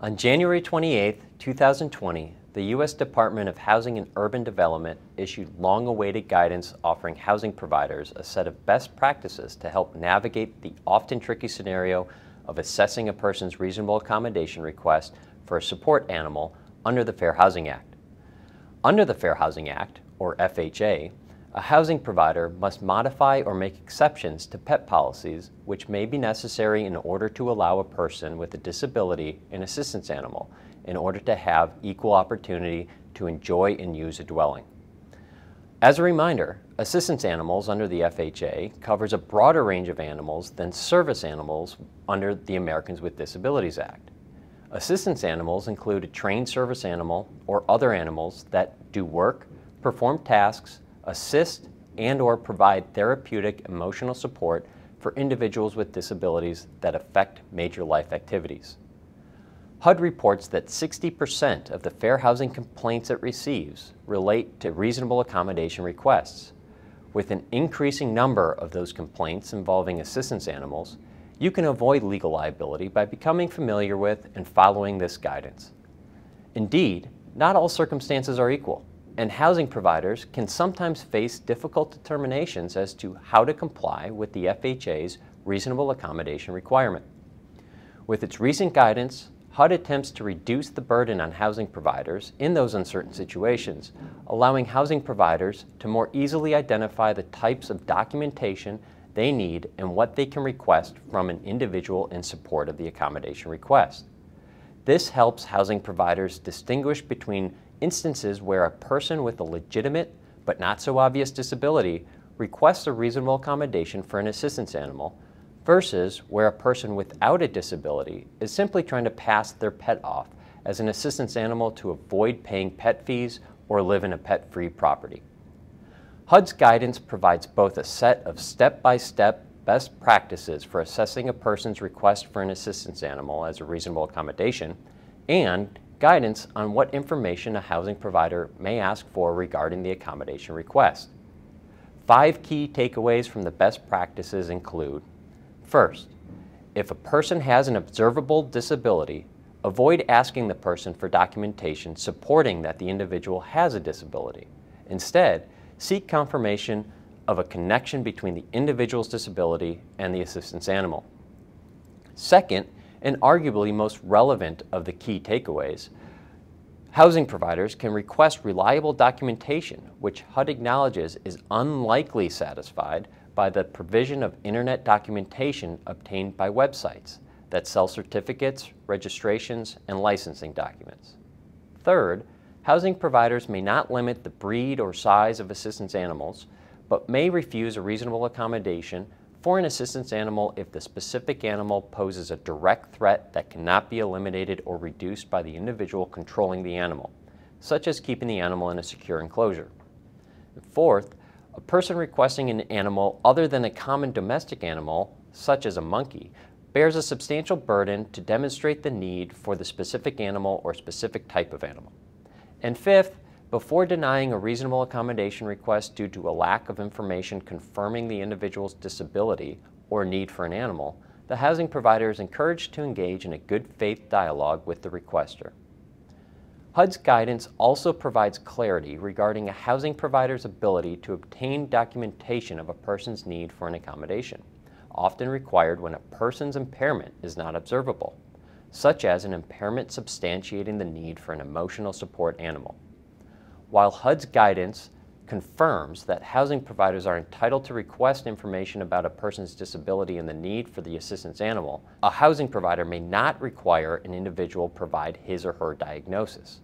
On January 28, 2020, the U.S. Department of Housing and Urban Development issued long-awaited guidance offering housing providers a set of best practices to help navigate the often tricky scenario of assessing a person's reasonable accommodation request for a support animal under the Fair Housing Act. Under the Fair Housing Act, or FHA, a housing provider must modify or make exceptions to PEP policies which may be necessary in order to allow a person with a disability an assistance animal in order to have equal opportunity to enjoy and use a dwelling. As a reminder, assistance animals under the FHA covers a broader range of animals than service animals under the Americans with Disabilities Act. Assistance animals include a trained service animal or other animals that do work, perform tasks, assist and or provide therapeutic emotional support for individuals with disabilities that affect major life activities. HUD reports that 60% of the fair housing complaints it receives relate to reasonable accommodation requests. With an increasing number of those complaints involving assistance animals, you can avoid legal liability by becoming familiar with and following this guidance. Indeed, not all circumstances are equal and housing providers can sometimes face difficult determinations as to how to comply with the FHA's reasonable accommodation requirement. With its recent guidance, HUD attempts to reduce the burden on housing providers in those uncertain situations, allowing housing providers to more easily identify the types of documentation they need and what they can request from an individual in support of the accommodation request. This helps housing providers distinguish between instances where a person with a legitimate but not so obvious disability requests a reasonable accommodation for an assistance animal versus where a person without a disability is simply trying to pass their pet off as an assistance animal to avoid paying pet fees or live in a pet-free property. HUD's guidance provides both a set of step-by-step best practices for assessing a person's request for an assistance animal as a reasonable accommodation, and guidance on what information a housing provider may ask for regarding the accommodation request. Five key takeaways from the best practices include, first, if a person has an observable disability, avoid asking the person for documentation supporting that the individual has a disability. Instead, seek confirmation of a connection between the individual's disability and the assistance animal. Second, and arguably most relevant of the key takeaways, housing providers can request reliable documentation, which HUD acknowledges is unlikely satisfied by the provision of internet documentation obtained by websites that sell certificates, registrations, and licensing documents. Third, housing providers may not limit the breed or size of assistance animals but may refuse a reasonable accommodation for an assistance animal if the specific animal poses a direct threat that cannot be eliminated or reduced by the individual controlling the animal, such as keeping the animal in a secure enclosure. And fourth, a person requesting an animal other than a common domestic animal, such as a monkey, bears a substantial burden to demonstrate the need for the specific animal or specific type of animal. And fifth, before denying a reasonable accommodation request due to a lack of information confirming the individual's disability or need for an animal, the housing provider is encouraged to engage in a good faith dialogue with the requester. HUD's guidance also provides clarity regarding a housing provider's ability to obtain documentation of a person's need for an accommodation, often required when a person's impairment is not observable, such as an impairment substantiating the need for an emotional support animal while HUD's guidance confirms that housing providers are entitled to request information about a person's disability and the need for the assistance animal, a housing provider may not require an individual provide his or her diagnosis.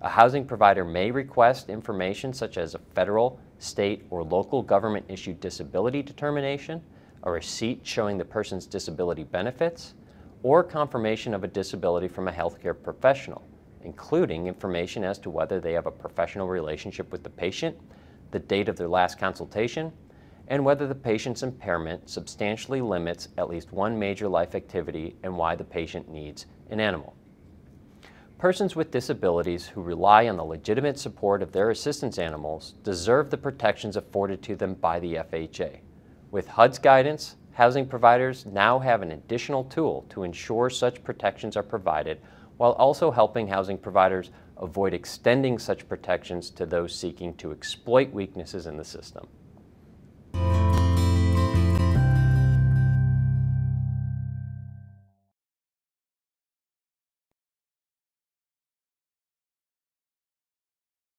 A housing provider may request information such as a federal, state, or local government issued disability determination, a receipt showing the person's disability benefits, or confirmation of a disability from a healthcare professional including information as to whether they have a professional relationship with the patient, the date of their last consultation, and whether the patient's impairment substantially limits at least one major life activity and why the patient needs an animal. Persons with disabilities who rely on the legitimate support of their assistance animals deserve the protections afforded to them by the FHA. With HUD's guidance, housing providers now have an additional tool to ensure such protections are provided while also helping housing providers avoid extending such protections to those seeking to exploit weaknesses in the system.